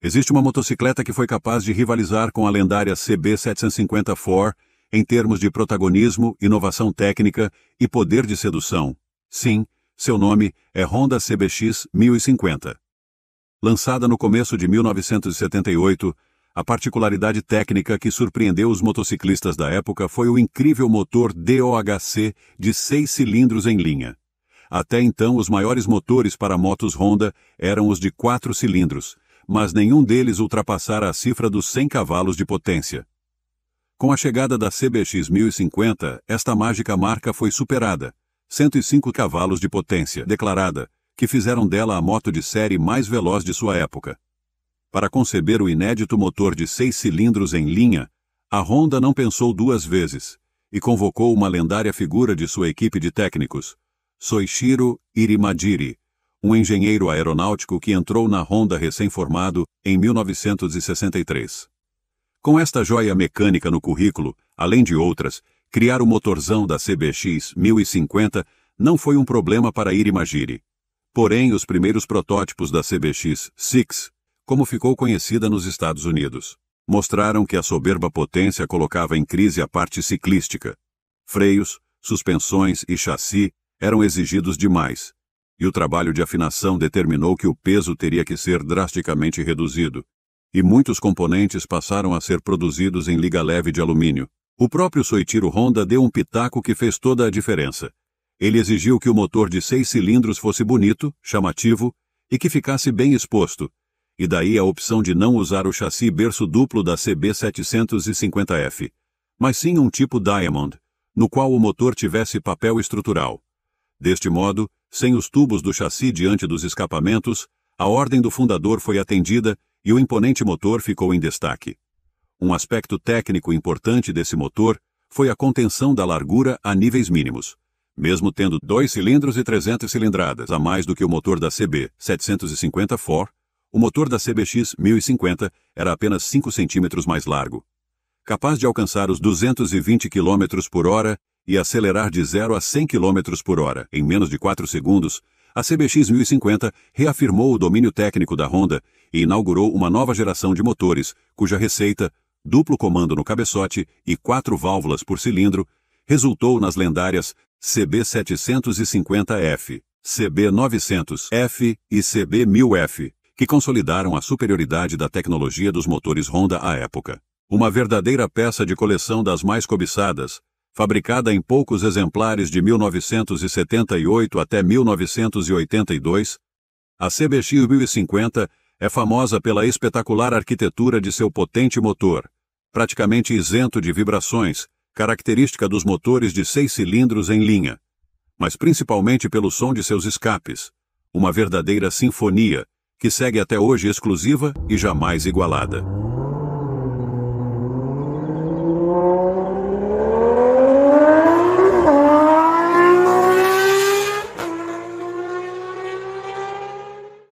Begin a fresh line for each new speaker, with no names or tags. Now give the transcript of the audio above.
Existe uma motocicleta que foi capaz de rivalizar com a lendária CB750 Ford em termos de protagonismo, inovação técnica e poder de sedução. Sim, seu nome é Honda CBX 1050. Lançada no começo de 1978, a particularidade técnica que surpreendeu os motociclistas da época foi o incrível motor DOHC de seis cilindros em linha. Até então, os maiores motores para motos Honda eram os de quatro cilindros, mas nenhum deles ultrapassara a cifra dos 100 cavalos de potência. Com a chegada da CBX 1050, esta mágica marca foi superada, 105 cavalos de potência declarada, que fizeram dela a moto de série mais veloz de sua época. Para conceber o inédito motor de seis cilindros em linha, a Honda não pensou duas vezes e convocou uma lendária figura de sua equipe de técnicos, Soichiro Irimajiri, um engenheiro aeronáutico que entrou na Honda recém-formado em 1963. Com esta joia mecânica no currículo, além de outras, criar o motorzão da CBX 1050 não foi um problema para Irimagiri. Porém, os primeiros protótipos da CBX 6, como ficou conhecida nos Estados Unidos, mostraram que a soberba potência colocava em crise a parte ciclística. Freios, suspensões e chassi eram exigidos demais, e o trabalho de afinação determinou que o peso teria que ser drasticamente reduzido, e muitos componentes passaram a ser produzidos em liga leve de alumínio. O próprio Soichiro Honda deu um pitaco que fez toda a diferença. Ele exigiu que o motor de seis cilindros fosse bonito, chamativo e que ficasse bem exposto, e daí a opção de não usar o chassi berço duplo da CB750F, mas sim um tipo Diamond, no qual o motor tivesse papel estrutural. Deste modo, sem os tubos do chassi diante dos escapamentos, a ordem do fundador foi atendida e o imponente motor ficou em destaque. Um aspecto técnico importante desse motor foi a contenção da largura a níveis mínimos. Mesmo tendo dois cilindros e 300 cilindradas a mais do que o motor da CB 750 Ford, o motor da CBX 1050 era apenas 5 centímetros mais largo. Capaz de alcançar os 220 km por hora e acelerar de 0 a 100 km por hora em menos de 4 segundos, a CBX 1050 reafirmou o domínio técnico da Honda e inaugurou uma nova geração de motores, cuja receita, duplo comando no cabeçote e quatro válvulas por cilindro, resultou nas lendárias CB750F, CB900F e CB1000F, que consolidaram a superioridade da tecnologia dos motores Honda à época. Uma verdadeira peça de coleção das mais cobiçadas, fabricada em poucos exemplares de 1978 até 1982, a CBX 1050 é famosa pela espetacular arquitetura de seu potente motor, praticamente isento de vibrações, característica dos motores de seis cilindros em linha, mas principalmente pelo som de seus escapes, uma verdadeira sinfonia, que segue até hoje exclusiva e jamais igualada.